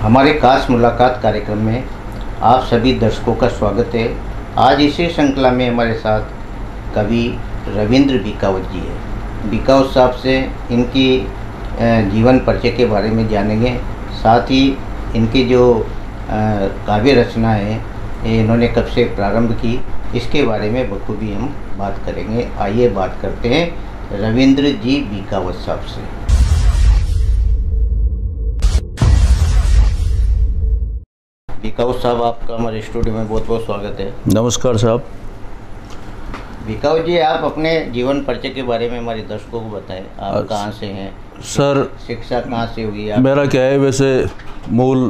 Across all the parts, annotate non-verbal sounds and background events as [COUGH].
हमारे खास मुलाकात कार्यक्रम में आप सभी दर्शकों का स्वागत है आज इसी श्रृंखला में हमारे साथ कवि रविंद्र बिकावत जी है बिकावत साहब से इनकी जीवन परिचय के बारे में जानेंगे साथ ही इनकी जो काव्य रचना है इन्होंने कब से प्रारंभ की इसके बारे में बखूबी हम बात करेंगे आइए बात करते हैं रविंद्र जी बीकावत साहब से विकाऊ साहब आपका हमारे स्टूडियो में बहुत बहुत स्वागत है नमस्कार साहब विकाऊ जी आप अपने जीवन परिचय के बारे में हमारे दर्शकों को बताएं आप कहाँ से हैं सर शिक्षा कहाँ से हुई है मेरा क्या है वैसे मूल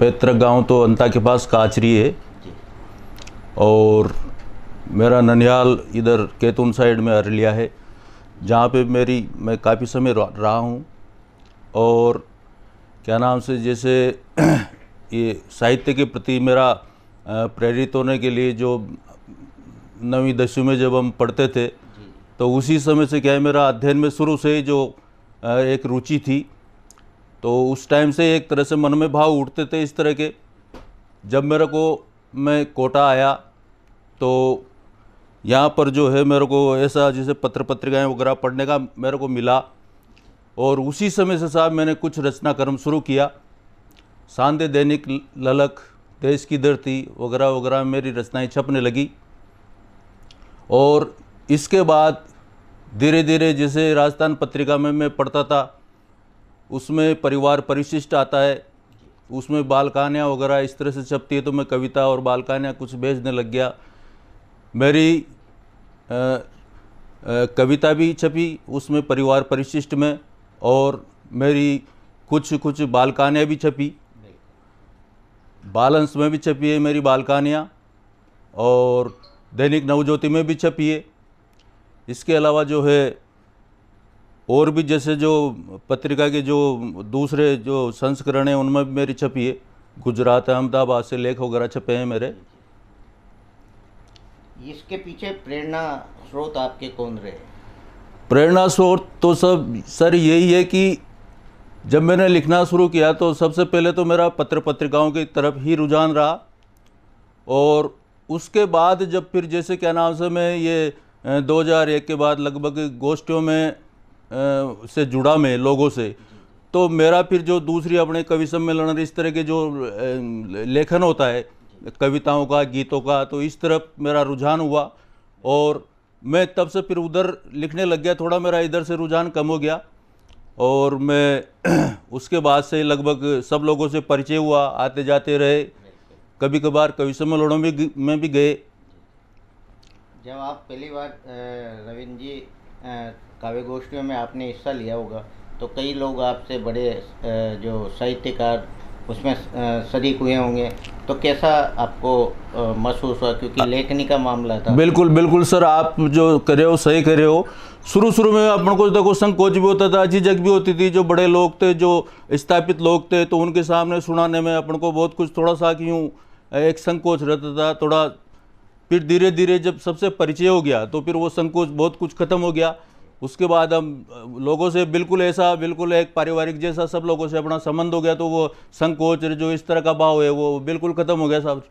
पैतृक गांव तो अंता के पास काचरी है और मेरा ननिहाल इधर केतुन साइड में अरलिया है जहाँ पे मेरी मैं काफ़ी समय रहा हूँ और क्या नाम से जैसे ये साहित्य के प्रति मेरा प्रेरित होने के लिए जो नवी दसवीं में जब हम पढ़ते थे तो उसी समय से क्या है मेरा अध्ययन में शुरू से ही जो एक रुचि थी तो उस टाइम से एक तरह से मन में भाव उठते थे इस तरह के जब मेरे को मैं कोटा आया तो यहाँ पर जो है मेरे को ऐसा जैसे पत्र पत्रिकाएँ वगैरह पढ़ने का मेरे को मिला और उसी समय से साहब मैंने कुछ रचनाक्रम शुरू किया सांदे दैनिक ललक देश की धरती वगैरह वगैरह मेरी रचनाएं छपने लगी और इसके बाद धीरे धीरे जैसे राजस्थान पत्रिका में मैं पढ़ता था उसमें परिवार परिशिष्ट आता है उसमें बाल कहानियाँ वगैरह इस तरह से छपती है तो मैं कविता और बाल कहानियाँ कुछ भेजने लग गया मेरी आ, आ, कविता भी छपी उसमें परिवार परिशिष्ट में और मेरी कुछ कुछ बाल कहानियाँ भी छपी बालंस में भी छपी है मेरी बालकानियाँ और दैनिक नवज्योति में भी छपी है इसके अलावा जो है और भी जैसे जो पत्रिका के जो दूसरे जो संस्करण हैं उनमें भी मेरी छपी है गुजरात अहमदाबाद से लेख वगैरह छपे हैं मेरे इसके पीछे प्रेरणा स्रोत आपके कौन रहे प्रेरणा स्रोत तो सब सर यही है कि जब मैंने लिखना शुरू किया तो सबसे पहले तो मेरा पत्र पत्रिकाओं की तरफ ही रुझान रहा और उसके बाद जब फिर जैसे क्या नाम से मैं ये 2001 के बाद लगभग गोष्ठियों में से जुड़ा मैं लोगों से तो मेरा फिर जो दूसरी अपने कवि सम्मेलन इस तरह के जो लेखन होता है कविताओं का गीतों का तो इस तरफ मेरा रुझान हुआ और मैं तब से फिर उधर लिखने लग गया थोड़ा मेरा इधर से रुझान कम हो गया और मैं [CLEARS THROAT] उसके बाद से लगभग सब लोगों से परिचय हुआ आते जाते रहे कभी कभार कवि सम्मेलनों में में भी गए जब आप पहली बार रविंद्र जी काव्य गोष्ठियों में आपने हिस्सा लिया होगा तो कई लोग आपसे बड़े जो साहित्यकार उसमें शरीक हुए होंगे तो कैसा आपको महसूस हुआ क्योंकि लेखनी का मामला था बिल्कुल बिल्कुल सर आप जो करे हो सही करे हो शुरू शुरू में अपन को देखो संकोच भी होता था झिझक भी होती थी जो बड़े लोग थे जो स्थापित लोग थे तो उनके सामने सुनाने में अपन को बहुत कुछ थोड़ा सा कि यूँ एक संकोच रहता था थोड़ा फिर धीरे धीरे जब सबसे परिचय हो गया तो फिर वो संकोच बहुत कुछ ख़त्म हो गया उसके बाद हम लोगों से बिल्कुल ऐसा बिल्कुल एक पारिवारिक जैसा सब लोगों से अपना संबंध हो गया तो वो संकोच जो इस तरह का भाव है वो बिल्कुल ख़त्म हो गया साहब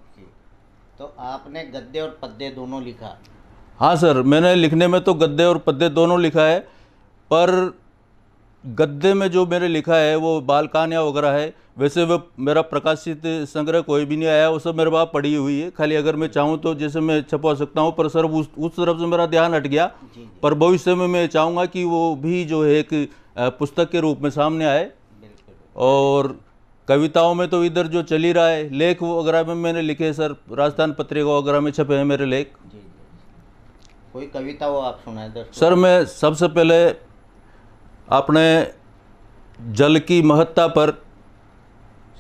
तो आपने गद्दे और पद्दे दोनों लिखा हाँ सर मैंने लिखने में तो गद्दे और पद्दे दोनों लिखा है पर गद्दे में जो मैंने लिखा है वो बाल कहानियाँ वगैरह है वैसे वह मेरा प्रकाशित संग्रह कोई भी नहीं आया वो सब मेरे पास पड़ी हुई है खाली अगर मैं चाहूँ तो जैसे मैं छपवा सकता हूँ पर सर उस उस तरफ से मेरा ध्यान हट गया जी, जी। पर भविष्य में मैं चाहूँगा कि वो भी जो है एक पुस्तक के रूप में सामने आए और कविताओं में तो इधर जो चल ही रहा है लेख वगैरह में मैंने लिखे सर राजस्थान पत्रिका वगैरह में छपे हैं मेरे लेख कोई कविता वो आप सुनाए सर मैं सबसे पहले आपने जल की महत्ता पर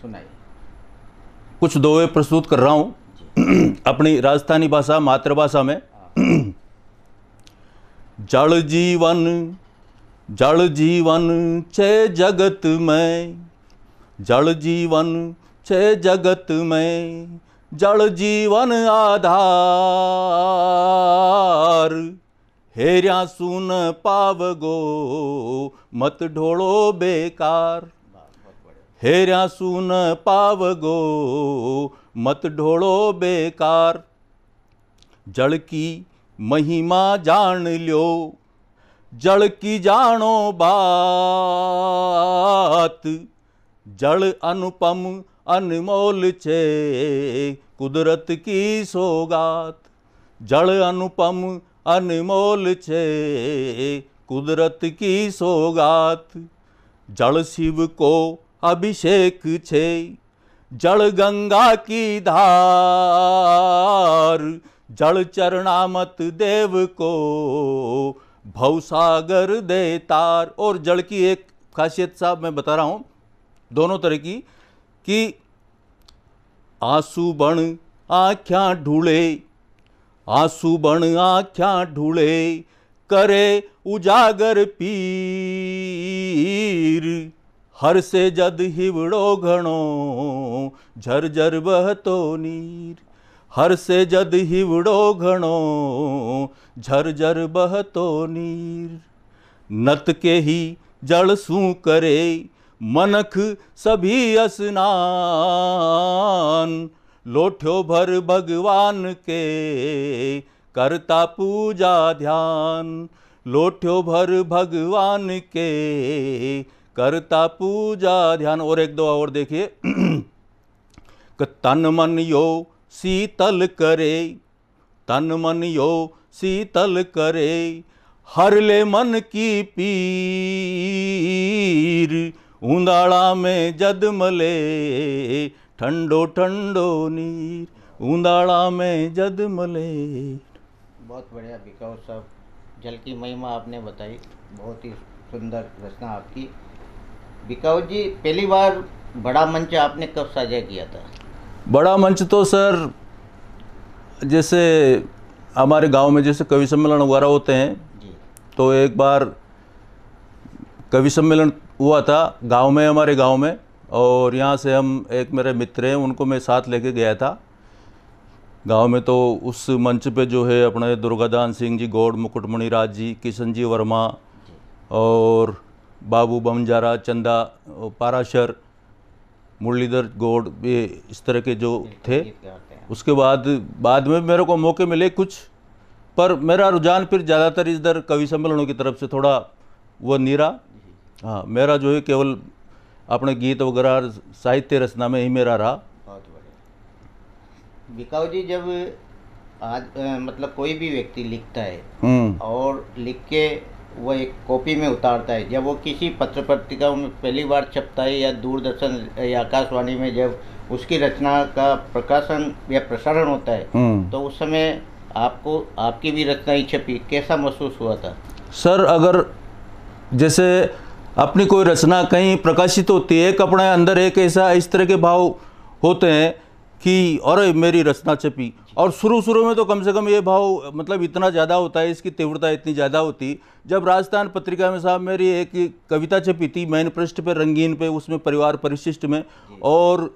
सुनाई कुछ दोहे प्रस्तुत कर रहा हूँ [CLEARS THROAT] अपनी राजस्थानी भाषा मातृभाषा में [CLEARS THROAT] जल जीवन जल जीवन छे जगत में जल जीवन छे जगत में जल जीवन आधार हेरिया सुन गो मत ढोलो बेकार हेरिया सुन पाव गो मत ढोलो बेकार जल की महिमा जान लो जल की जानो बात जल अनुपम अनमोल छे कुदरत की सौगात जड़ अनुपम अनमोल छे कुदरत की सौगात जड़ शिव को अभिषेक छे जल गंगा की धार जल चरणामत देव को भवसागर दे तार और जल की एक खासियत साहब मैं बता रहा हूँ दोनों तरह की कि बण आख्या ढूले बण आख्या ढूले करे उजागर पीर हर से जद हिवड़ो घणो झरझर बहतो नीर हर से जद हिवड़ो घणो झरझर बहतो नीर नत के ही जल सू करे मनख सभी असनान लोठ्यो भर भगवान के करता पूजा ध्यान लोठ्यो भर भगवान के करता पूजा ध्यान और एक दो और देखिए [CLEARS THROAT] तन मन यो शीतल करे तन मन यो शीतल करे हर ले मन की पीर ऊंदाड़ा में जद मले ठंडो ठंडो नीर ऊंदाड़ा में जद मले बहुत बढ़िया बिकाऊ साहब जल की महिमा आपने बताई बहुत ही सुंदर रचना आपकी बिकाऊ जी पहली बार बड़ा मंच आपने कब साझा किया था बड़ा मंच तो सर जैसे हमारे गांव में जैसे कवि सम्मेलन वगैरह होते हैं तो एक बार कवि सम्मेलन हुआ था गांव में हमारे गांव में और यहाँ से हम एक मेरे मित्र हैं उनको मैं साथ लेके गया था गांव में तो उस मंच पे जो है अपने दुर्गादान सिंह जी गौड़ मुकुटमणि राज जी किशन जी वर्मा और बाबू बमजारा चंदा पाराशर मुरलीधर गौड़ ये इस तरह के जो थे उसके बाद बाद में मेरे को मौके मिले कुछ पर मेरा रुझान फिर ज़्यादातर इधर कवि सम्मेलनों की तरफ से थोड़ा वह नीरा हाँ मेरा जो है केवल अपने गीत वगैरह साहित्य रचना में ही मेरा रहा बहुत बढ़िया बिकाऊ जी जब आज आ, मतलब कोई भी व्यक्ति लिखता है हम्म। और लिख के वो एक कॉपी में उतारता है जब वो किसी पत्र पत्रिका में पहली बार छपता है या दूरदर्शन या आकाशवाणी में जब उसकी रचना का प्रकाशन या प्रसारण होता है हम्म। तो उस समय आपको आपकी भी रचना ही छपी कैसा महसूस हुआ था सर अगर जैसे अपनी कोई रचना कहीं प्रकाशित होती है कपड़े अंदर एक ऐसा इस तरह के भाव होते हैं कि और मेरी रचना छपी और शुरू शुरू में तो कम से कम ये भाव मतलब इतना ज़्यादा होता है इसकी तीव्रता इतनी ज़्यादा होती जब राजस्थान पत्रिका में साहब मेरी एक कविता छपी थी मैन पृष्ठ पर रंगीन पे उसमें परिवार परिशिष्ट में और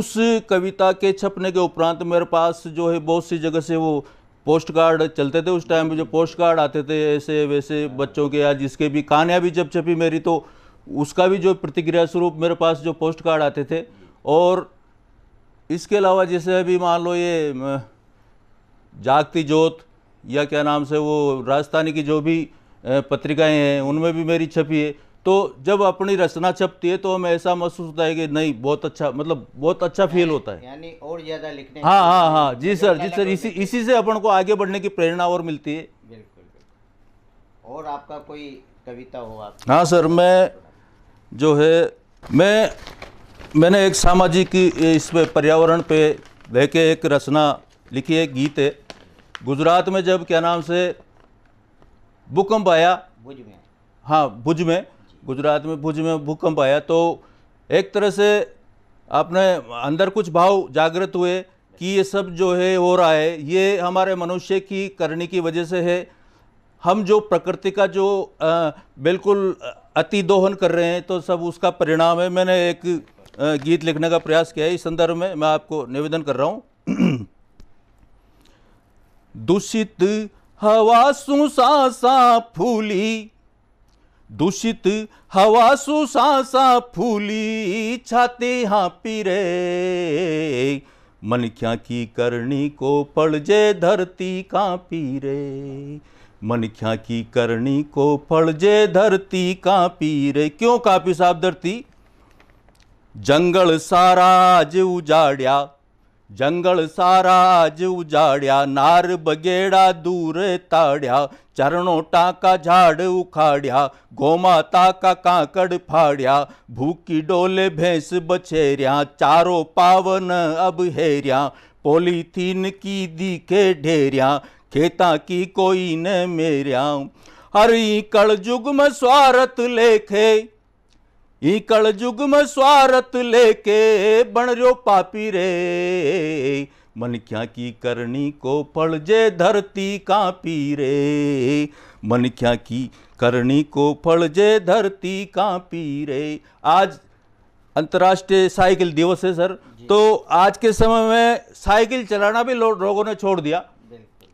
उस कविता के छपने के उपरांत मेरे पास जो है बहुत सी जगह से वो पोस्ट कार्ड चलते थे उस टाइम पे जो पोस्ट कार्ड आते थे ऐसे वैसे बच्चों के या जिसके भी कहानियाँ जब छपी मेरी तो उसका भी जो प्रतिक्रिया स्वरूप मेरे पास जो पोस्ट कार्ड आते थे और इसके अलावा जैसे अभी मान लो ये जागती जोत या क्या नाम से वो राजस्थानी की जो भी पत्रिकाएं हैं उनमें भी मेरी छपी है तो जब अपनी रचना छपती है तो हमें ऐसा महसूस होता है कि नहीं बहुत अच्छा मतलब बहुत अच्छा फील होता है यानी और ज्यादा लिखने हाँ हाँ हाँ जी सर जी सर इसी इसी से अपन को आगे बढ़ने की प्रेरणा और मिलती है और आपका कोई कविता हो आप हाँ सर मैं जो है मैं मैंने एक सामाजिक इस पे पर्यावरण पे लेके के एक रचना लिखी है गीत है गुजरात में जब क्या नाम से भूकंप आया भुज में हाँ भुज में गुजरात में भुज में भूकंप आया तो एक तरह से आपने अंदर कुछ भाव जागृत हुए कि ये सब जो है हो रहा है ये हमारे मनुष्य की करने की वजह से है हम जो प्रकृति का जो आ, बिल्कुल अति दोहन कर रहे हैं तो सब उसका परिणाम है मैंने एक गीत लिखने का प्रयास किया है इस संदर्भ में मैं आपको निवेदन कर रहा हूँ [CLEARS THROAT] दूषित हवा सुसा सा फूली दूषित हवा सुसासा फूली छाते हाँ पी रे मन क्या की करनी को पड़ जे धरती का पी रे मन क्या की करनी को पड़ जे धरती का पी रे क्यों कापी साहब धरती जंगल साराज उजाड़िया जंगल साराज उजाड़ा नार बगेड़ा दूर ताड़ा चरणों टाका झाड़ उखाड़ा गोमाता का कांकड़ फाड़िया भूखी डोले भैंस बछेरिया चारों पावन अब हेरिया पोलीथीन की दीखे ढेरिया खेता की कोई न मेरिया हरी कल जुग में स्वारत लेखे ईकड़ जुग में स्वारत लेके बन रो पापी रे मन क्या की करनी को फल जे धरती का पी रे मन क्या की करनी को फल जे धरती पी रे आज अंतर्राष्ट्रीय साइकिल दिवस है सर तो आज के समय में साइकिल चलाना भी लोगों ने छोड़ दिया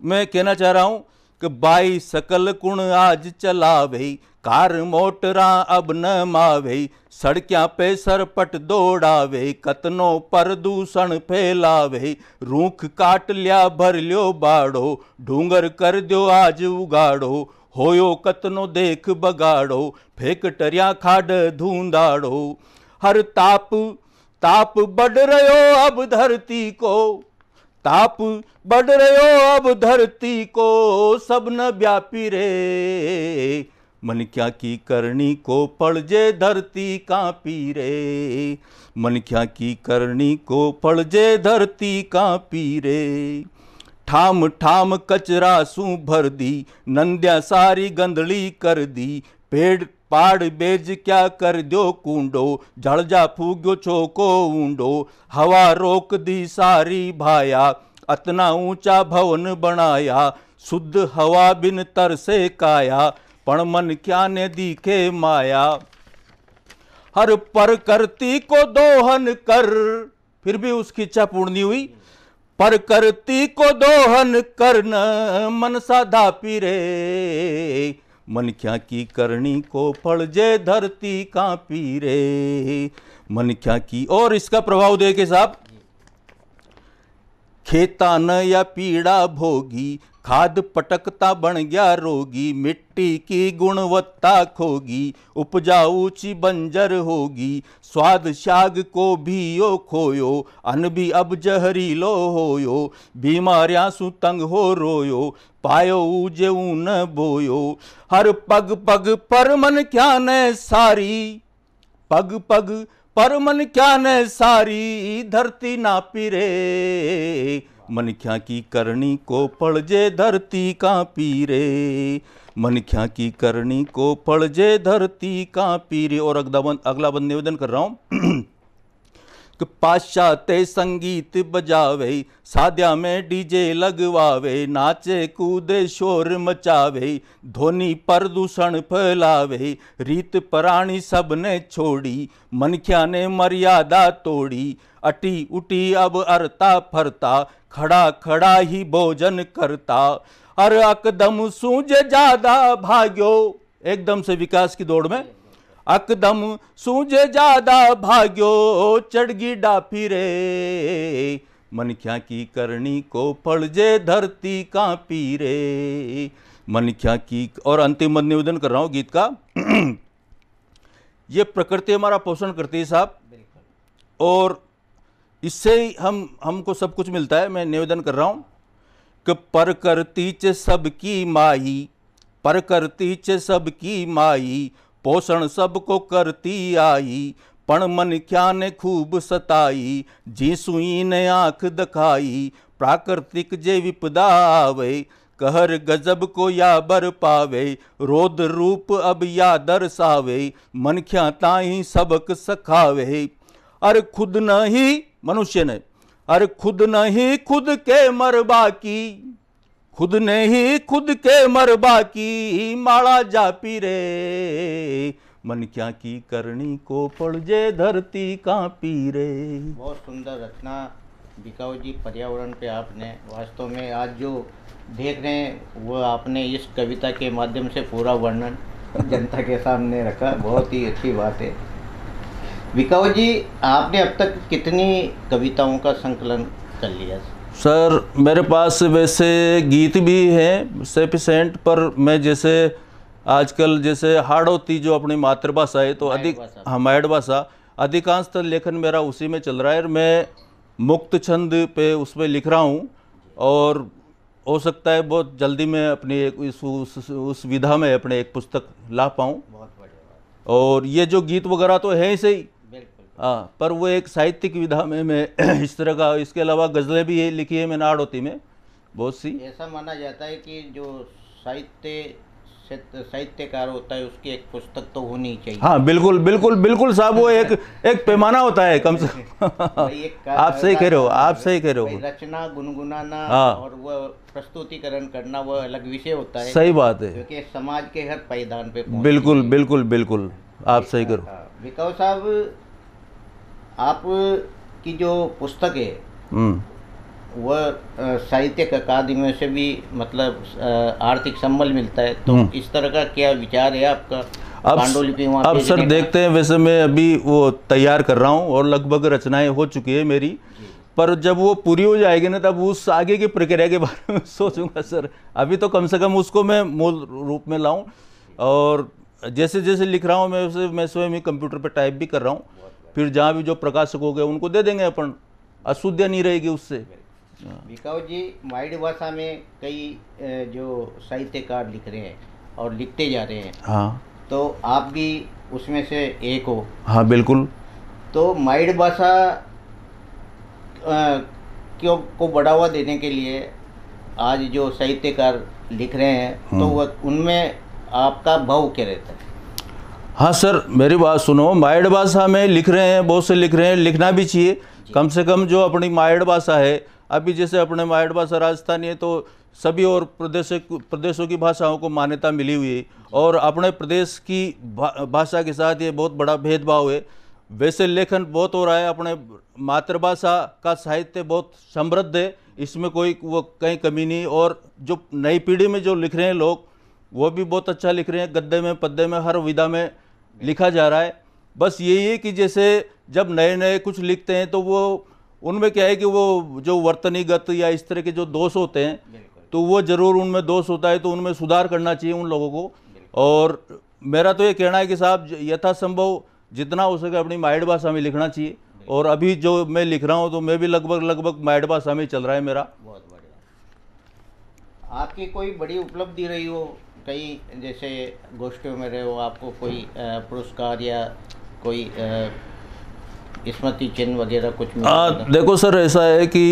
मैं कहना चाह रहा हूँ कि बाई सकल कुण आज चलावे कार मोटरा अब न मावे सड़कियां पे सरपट दौड़ावे कतनों प्रदूषण फैलावे रूख काट लिया भर लियो बाड़ो ढूंगर कर दो आज उगाड़ो होयो कतनो देख बगाड़ो फेंक टरिया खाड धूंधाड़ो हर ताप ताप बढ़ रहो अब धरती को ताप बढ़ रहे हो अब धरती को सब न व्यापी रे मन क्या की करनी को पड़ जे धरती कांपी रे मन क्या की करनी को पड़ जे धरती कांपी रे ठाम ठाम कचरा सू भर दी नंद्या सारी गंदली कर दी पेड़ पाड़ बेज क्या कर दो કુંડો જળજા फूग्यो छोको ऊंडो हवा रोक दी सारी भाया अतना ऊंचा भवन बनाया शुद्ध हवा बिन तर से काया पण मन क्या ने के माया हर पर करती को दोहन कर फिर भी उसकी इच्छा पूर्ण नहीं हुई पर करती को दोहन कर न मन साधा पी रे मन क्या की करनी को फल जे धरती का पीरे मन क्या की और इसका प्रभाव देखे साहब खेता न या पीड़ा भोगी खाद पटकता बन गया रोगी मिट्टी की गुणवत्ता खोगी उपजाऊ ची बंजर होगी स्वाद शाग को भी यो खोयो अन भी अब जहरीलो होयो बीमारियां सु तंग हो रोयो पायो जे ऊन बोयो हर पग पग पर मन क्या न सारी पग पग पर मन क्या न सारी धरती ना पिरे मनख्या की करनी को पड़जे धरती का पीरे मनख्या की करनी को पड़जे धरती का पीरे और अगला बंद अगला बंद निवेदन कर रहा हूं [CLEARS THROAT] कि पाश्चात्य संगीत बजावे साध्या में डीजे लगवावे नाचे कूदे शोर मचावे ध्वनि प्रदूषण फैलावे रीत प्राणी सबने छोड़ी मनख्या ने मर्यादा तोड़ी अटी उटी अब अरता फरता खड़ा खड़ा ही भोजन करता और अकदम सूज ज्यादा भाग्यो एकदम से विकास की दौड़ में अकदम सूज ज्यादा भाग्यो चढ़गी डाफी रे मन क्या की करनी को फलजे धरती का पी रे मन क्या की और अंतिम मत निवेदन कर रहा हूं गीत का [CLEARS THROAT] ये प्रकृति हमारा पोषण करती है साहब और इससे हम हमको सब कुछ मिलता है मैं निवेदन कर रहा हूँ कि प्रकृति च सबकी माई पर करती च सबकी माई पोषण सबको करती आई पण मन क्या ने खूब सताई जी सुई ने आँख दिखाई प्राकृतिक जे विपदा आवे कहर गजब को या बर पावे रोद रूप अब या दर्शावे मनख्या ताई सबक सखावे अरे खुद नहीं मनुष्य ने अरे खुद नहीं खुद के मर बाकी खुद ने ही खुद के मर बाकी माड़ा जापी रे मन क्या की करनी को पड़ जे धरती का पी रे बहुत सुंदर रचना बिकाऊ जी पर्यावरण पे आपने वास्तव में आज जो देख रहे हैं वो आपने इस कविता के माध्यम से पूरा वर्णन जनता के सामने रखा बहुत ही अच्छी बात है विकाऊ जी आपने अब तक कितनी कविताओं का संकलन कर लिया सर मेरे पास वैसे गीत भी हैं सेफिसेंट पर मैं जैसे आजकल जैसे हाड़ोती जो अपनी मातृभाषा है तो अधिक हमायड हाँ, भाषा अधिकांशतः तो लेखन मेरा उसी में चल रहा है और मैं मुक्त छंद पे उसमें लिख रहा हूँ और हो सकता है बहुत जल्दी मैं अपनी एक इस उस, उस विधा में अपने एक पुस्तक ला पाऊँ और ये जो गीत वगैरह तो है ही सही आ, हाँ, पर वो एक साहित्यिक विधा में मैं [CLEARS THROAT] इस तरह का इसके अलावा गज़लें भी लिखी है मैंने आड़ोती में बहुत सी ऐसा माना जाता है कि जो साहित्य साहित्यकार होता है उसकी एक पुस्तक तो होनी चाहिए हाँ बिल्कुल बिल्कुल बिल्कुल साहब वो एक एक पैमाना होता है कम से [LAUGHS] कम आप सही कह रहे हो आप सही कह रहे हो रचना गुनगुनाना हाँ। और वो प्रस्तुतिकरण करना वो अलग विषय होता है सही बात है क्योंकि समाज के हर पैदान पे बिल्कुल बिल्कुल बिल्कुल आप सही करो विकास हाँ, साहब आप की जो पुस्तक है हम्म। वह साहित्य अकादमी से भी मतलब आर्थिक संबल मिलता है तो हम्म। इस तरह का क्या विचार है आपका अब अब सर देखते हैं वैसे मैं अभी वो तैयार कर रहा हूँ और लगभग रचनाएं हो चुकी है मेरी पर जब वो पूरी हो जाएगी ना तब उस आगे की प्रक्रिया के बारे में [LAUGHS] सोचूंगा सर अभी तो कम से कम उसको मैं मूल रूप में लाऊं और जैसे जैसे लिख रहा हूँ मैं वैसे मैं स्वयं ही कंप्यूटर पर टाइप भी कर रहा हूँ फिर जहाँ भी जो प्रकाशक हो गए उनको दे देंगे अपन अशुद्ध नहीं रहेगी उससे बिकाऊ जी माइड भाषा में कई जो साहित्यकार लिख रहे हैं और लिखते जा रहे हैं हाँ तो आप भी उसमें से एक हो हाँ बिल्कुल तो माइड भाषा क्यों को बढ़ावा देने के लिए आज जो साहित्यकार लिख रहे हैं तो हम्म। वह उनमें आपका भाव क्या रहता है हाँ सर मेरी बात सुनो मायड़ भाषा में लिख रहे हैं बहुत से लिख रहे हैं लिखना भी चाहिए कम से कम जो अपनी मायड़ भाषा है अभी जैसे अपने मायड़ भाषा राजस्थानी है तो सभी और प्रदेश प्रदेशों की भाषाओं को मान्यता मिली हुई है और अपने प्रदेश की भाषा के साथ ये बहुत बड़ा भेदभाव है वैसे लेखन बहुत हो रहा है अपने मातृभाषा का साहित्य बहुत समृद्ध है इसमें कोई वो कहीं कमी नहीं और जो नई पीढ़ी में जो लिख रहे हैं लोग वो भी बहुत अच्छा लिख रहे हैं गद्दे में पद्दे में हर विधा में लिखा जा रहा है बस यही है कि जैसे जब नए नए कुछ लिखते हैं तो वो उनमें क्या है कि वो जो वर्तनीगत या इस तरह के जो दोष होते हैं तो वो ज़रूर उनमें दोष होता है तो उनमें सुधार करना चाहिए उन लोगों को और मेरा तो ये कहना है कि साहब यथासंभव जितना हो सके अपनी माइड भाषा में लिखना चाहिए और अभी जो मैं लिख रहा हूँ तो मैं भी लगभग लगभग माइड भाषा में चल रहा है मेरा बहुत बढ़िया आपकी कोई बड़ी उपलब्धि रही हो कई जैसे गोष्ठियों में रहे हो आपको कोई पुरस्कार या कोई स्मृति चिन्ह वगैरह कुछ आ, हाँ, देखो सर ऐसा है कि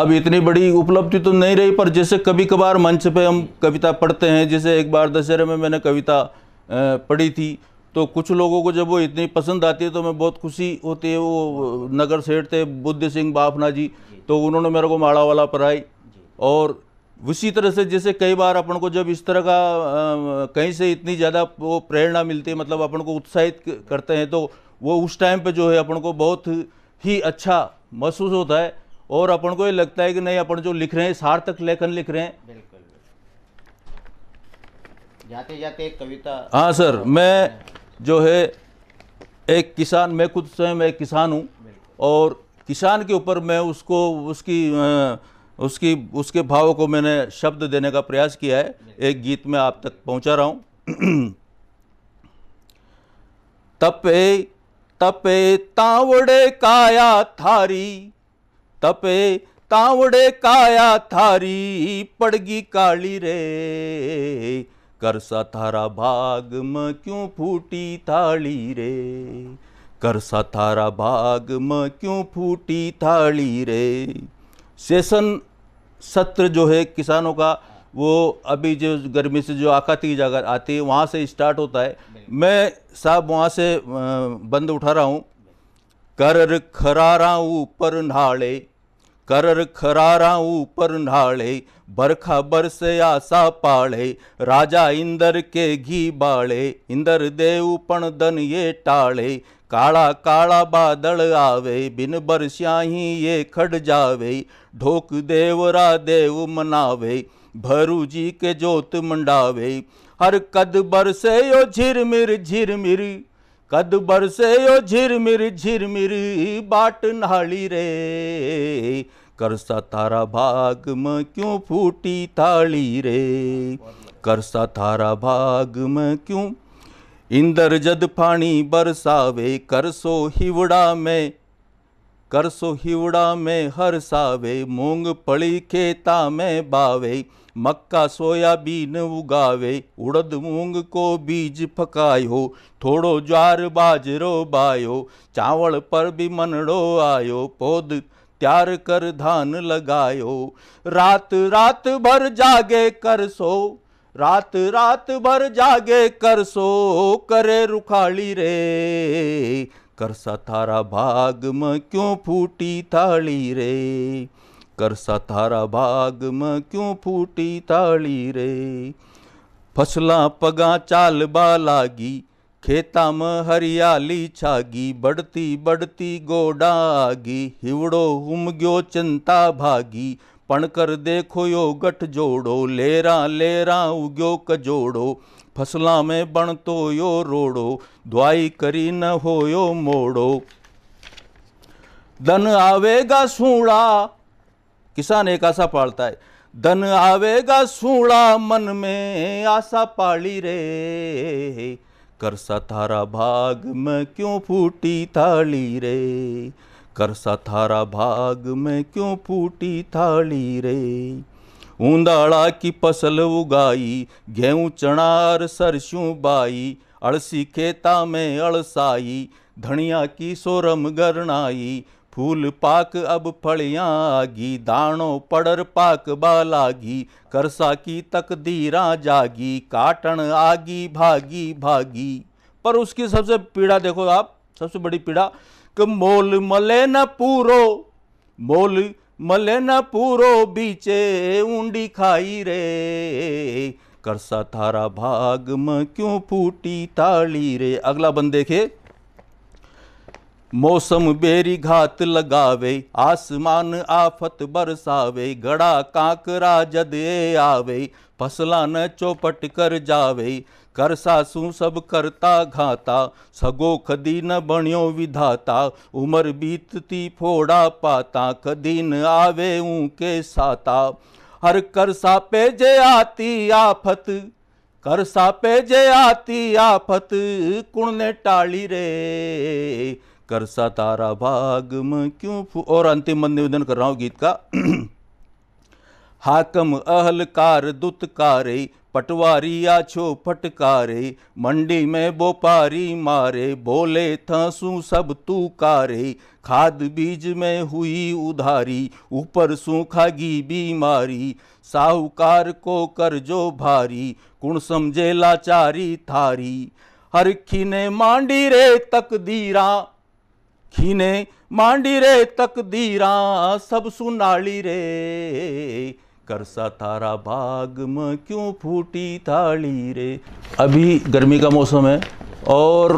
अब इतनी बड़ी उपलब्धि तो नहीं रही पर जैसे कभी कभार मंच पे हम कविता पढ़ते हैं जैसे एक बार दशहरे में मैंने कविता पढ़ी थी तो कुछ लोगों को जब वो इतनी पसंद आती है तो मैं बहुत खुशी होती है वो नगर सेठ थे बुद्ध सिंह बाफना जी तो उन्होंने मेरे को माड़ा वाला पढ़ाई और उसी तरह से जैसे कई बार अपन को जब इस तरह का आ, कहीं से इतनी ज़्यादा वो प्रेरणा मिलती है मतलब अपन को उत्साहित करते हैं तो वो उस टाइम पे जो है अपन को बहुत ही अच्छा महसूस होता है और अपन को ये लगता है कि नहीं अपन जो लिख रहे हैं सार्थक लेखन लिख रहे हैं जाते जाते एक कविता हाँ सर मैं जो है एक किसान मैं खुद स्वयं एक किसान हूँ और किसान के ऊपर मैं उसको उसकी आ, उसकी उसके भाव को मैंने शब्द देने का प्रयास किया है एक गीत में आप तक पहुंचा रहा हूं [CLEARS THROAT] तपे तपे तावड़े काया थारी तपे तावड़े काया थारी पड़गी काली रे करसा थारा भाग म क्यों फूटी थाली रे करसा थारा भाग म क्यों फूटी थाली रे सेशन सत्र जो है किसानों का वो अभी जो गर्मी से जो आकाती जाकर आती है वहाँ से स्टार्ट होता है मैं साहब वहाँ से बंद उठा रहा हूँ कर खरारा ऊपर नाले कर खरारा ऊपर नाले बरखा बरसे आसा पाड़े राजा इंदर के घी बाड़े इंदर देव पण दन ये टाड़े काला काला बादल आवे बिन बरस्या ही ये खड़ जावे ढोक देवरा देव मनावे भरू जी के जोत मंडावे हर कद बरसे यो झिरमिर झिरमिर कद बरसे यो झिरमिर झिरमिर बाट नाली रे करसा तारा भाग में क्यों फूटी थाली रे करसा थारा भाग में क्यों जद पानी बरसावे करसो हिवड़ा में करसो हिवड़ा में हर सावे मूंग पड़ी खेता में बावे मक्का सोयाबीन उगावे उड़द मूंग को बीज फकायो थोड़ो ज्वार बाजरो बायो चावल पर भी मनड़ो आयो पौध त्यार कर धान लगायो रात रात भर जागे कर सो रात रात भर जागे कर सो करे रुखाली रे करसा थारा भाग में क्यों फूटी थाली रे करसा थारा भाग में क्यों फूटी थाली रे फसला पगा चाल बा लागी खेता में हरियाली छागी बढ़ती बढ़ती गोडागी हिवड़ो उमग्यो चिंता भागी पणकर देखो यो गठ जोड़ो लेरा लेरा उग्यो कजोड़ो फसला में बण तो यो रोड़ो दुआई करी न हो यो मोड़ो धन आवेगा सूड़ा किसान एक आशा पालता है धन आवेगा सूड़ा मन में आशा पाली रे करसा थारा भाग में क्यों फूटी थाली रे कर थारा भाग में क्यों फूटी थाली रे ऊंदाड़ा की फसल उगाई गेहूं चनार सरसों बाई अलसी खेता में अलसाई धनिया की सोरम गरनाई फूल पाक अब फलियाँ आगी दानो पड़र पाक बालागी करसा की तकदीरा जागी काटन आगी भागी भागी पर उसकी सबसे पीड़ा देखो आप सबसे बड़ी पीड़ा क मोल मले न पूरो मोल मले न पूरो बीचे ऊंडी खाई रे करसा थारा भाग में क्यों फूटी ताली रे अगला बंद देखे मौसम बेरी घात लगावे आसमान आफत बरसावे गड़ा कांकरा जदे आवे फसला न चौपट कर जावे कर सासू सब करता घाता सगो कदी न बण्यो विधाता उमर बीतती फोड़ा पाता कदी न आवे ऊके साता हर कर सापे जे आती आफत कर सापे जे आती आफत कुण ने टाली रे कर सा तारा भाग में क्यों और अंतिम मन निवेदन कर रहा हूँ गीत का [CLEARS THROAT] हाकम अहलकार दुतकारे पटवारिया छो फटकारे मंडी में बोपारी मारे बोले थसू सब तू कारे खाद बीज में हुई उधारी ऊपर सूखागी बीमारी साहूकार को जो भारी कुण समझे लाचारी थारी हर खीने मांडी रे तकदीरा खीने मांडी रे तकदीरा सब सुनाली रे करसा तारा बाग में क्यों फूटी थाली रे अभी गर्मी का मौसम है और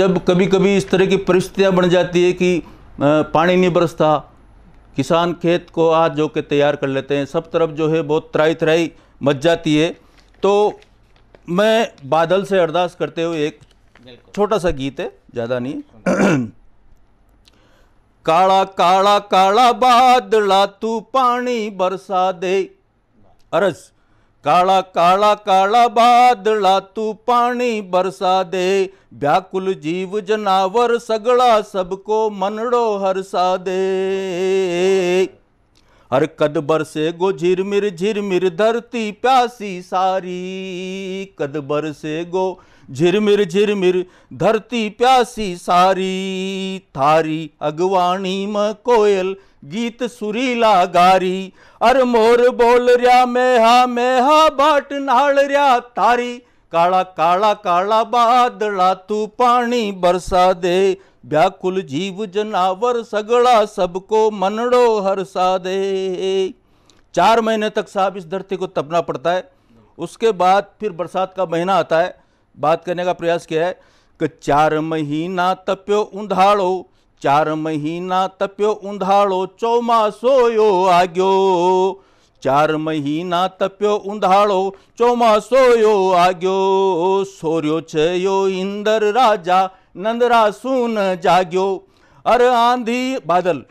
जब कभी कभी इस तरह की परिस्थितियाँ बन जाती है कि पानी नहीं बरसता किसान खेत को आज जो के तैयार कर लेते हैं सब तरफ जो है बहुत तराई तराई मच जाती है तो मैं बादल से अरदास करते हुए एक छोटा सा गीत है ज़्यादा नहीं [CLEARS THROAT] काला काला काला बादला तू पानी बरसा दे अरस काला काला काला बादला तू पानी बरसा दे व्याकुल जीव जनावर सगला सबको मनड़ो हरसा दे हर कद बरसे गो झिरमिर झिरमिर धरती प्यासी सारी कद बरसे गो झिरमिर झिरमिर धरती प्यासी सारी थारी अगवाणी म कोयल गीत सुरीला गारी अर मोर बोल रहा मेहा मेहा बाट नाल रया तारी काला काला काला बादला तू पानी बरसा दे व्याकुल जीव जनावर सगड़ा सबको मनड़ो हरसा दे चार महीने तक साहब इस धरती को तपना पड़ता है उसके बाद फिर बरसात का महीना आता है बात करने का प्रयास किया है कि चार महीना तप्यो उंधाड़ो चार महीना तप्यो उंधाड़ो चौमा सोयो आग्यो चार महीना तप्यो उंधाड़ो चौमासो यो आग्यो सोर्यो छो इंदर राजा नंदरा सुन जाग्यो अरे आंधी बादल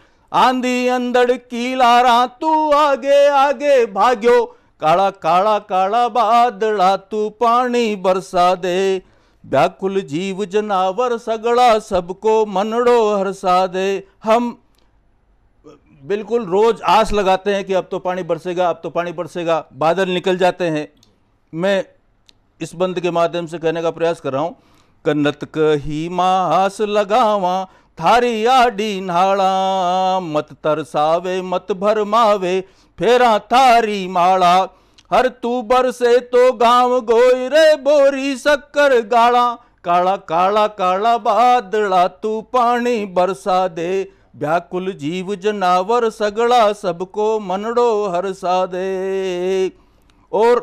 आंधी अंदर की लारा तू आगे आगे भाग्यो काला काला काला बादला तू पानी बरसा दे व्याकुल जीव जनावर सगड़ा सबको मनड़ो हरसा दे हम बिल्कुल रोज आस लगाते हैं कि अब तो पानी बरसेगा अब तो पानी बरसेगा बादल निकल जाते हैं मैं इस बंद के माध्यम से कहने का प्रयास कर रहा हूँ कन्नत कही मास लगावा थारी आडी नाड़ा मत तरसावे मत भरमावे फेरा थारी माला हर तू बरसे तो गांव गोई रे बोरी शक्कर गाला काला काला काला बादला तू पानी बरसा दे व्याकुल जीव जनावर सगड़ा सबको मनड़ो हरसा दे और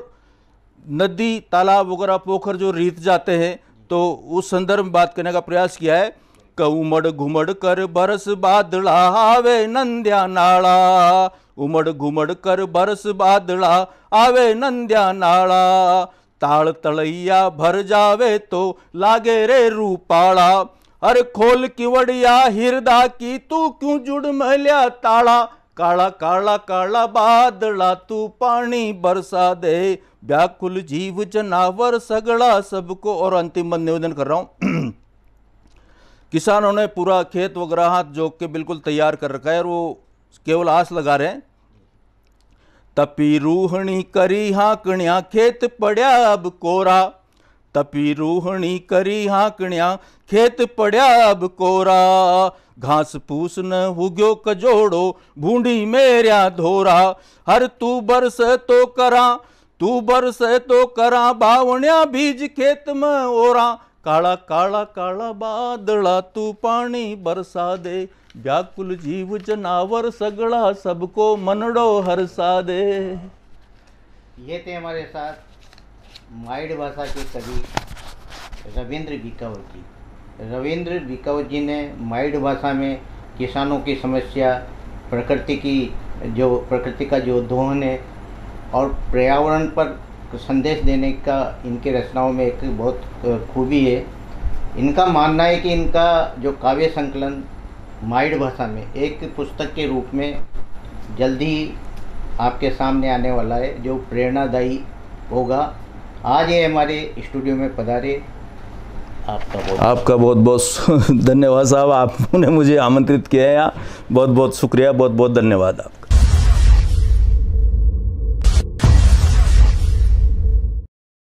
नदी तालाब वगैरह पोखर जो रीत जाते हैं तो उस संदर्भ में बात करने का प्रयास किया है कऊमड़ घुमड़ कर बरस बादला आवे नंद्या नाला उमड घुमड कर बरस बादला आवे नंद्या नाला ताल तलैया भर जावे तो लागे रे रूपाला अरे खोल किवड़िया हिरदा की तू क्यों जुड़ महिला ताला काला काला काला बादला तू पानी बरसा दे व्याकुल जीव जनावर सगड़ा सबको और अंतिम बंद निवेदन कर रहा हूं किसानों ने पूरा खेत वगैरह हाथ जोक के बिल्कुल तैयार कर रखा है और वो केवल आस लगा रहे हैं तपी रूहणी करी हाकणिया खेत पड़िया अब कोरा तपी रूहणी करी हाकणिया खेत पड्या अब कोरा घास फूस न उग्यो कजोड़ो भूडी मेरिया धोरा हर तू बरस तो करा तू बरस तो करा बावण्या बीज खेत में ओरा काला काला काला बादला तू पानी बरसा दे व्याकुल जीव जनावर सगड़ा सबको मनडो हरसा दे ये थे हमारे साथ माइड भाषा के कवि रविंद्र बिकावत जी रविंद्र बिकावत जी ने माइड भाषा में किसानों की समस्या प्रकृति की जो प्रकृति का जो दोहन है और पर्यावरण पर संदेश देने का इनके रचनाओं में एक बहुत खूबी है इनका मानना है कि इनका जो काव्य संकलन माइड भाषा में एक पुस्तक के रूप में जल्दी आपके सामने आने वाला है जो प्रेरणादायी होगा आज ये हमारे स्टूडियो में पधारे आपका बहुत आपका बहुत बहुत [LAUGHS] धन्यवाद साहब आपने मुझे आमंत्रित किया है यहाँ बहुत बहुत शुक्रिया बहुत बहुत धन्यवाद आप